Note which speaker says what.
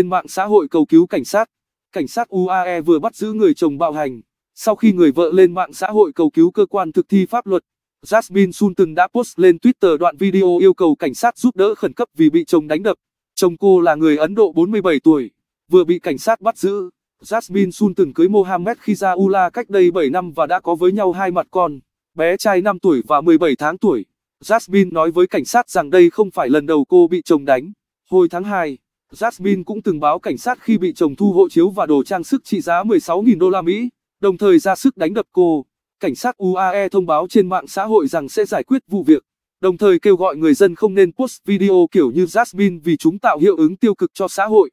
Speaker 1: Trên mạng xã hội cầu cứu cảnh sát, cảnh sát UAE vừa bắt giữ người chồng bạo hành. Sau khi người vợ lên mạng xã hội cầu cứu cơ quan thực thi pháp luật, Jasmine Sultan đã post lên Twitter đoạn video yêu cầu cảnh sát giúp đỡ khẩn cấp vì bị chồng đánh đập. Chồng cô là người Ấn Độ 47 tuổi, vừa bị cảnh sát bắt giữ. Jasmine Sultan cưới Mohammed Khizaula cách đây 7 năm và đã có với nhau hai mặt con, bé trai 5 tuổi và 17 tháng tuổi. Jasmine nói với cảnh sát rằng đây không phải lần đầu cô bị chồng đánh. Hồi tháng 2, Jasmine cũng từng báo cảnh sát khi bị chồng thu hộ chiếu và đồ trang sức trị giá 16.000 đô la Mỹ, đồng thời ra sức đánh đập cô. Cảnh sát UAE thông báo trên mạng xã hội rằng sẽ giải quyết vụ việc, đồng thời kêu gọi người dân không nên post video kiểu như Jasmine vì chúng tạo
Speaker 2: hiệu ứng tiêu cực cho xã hội.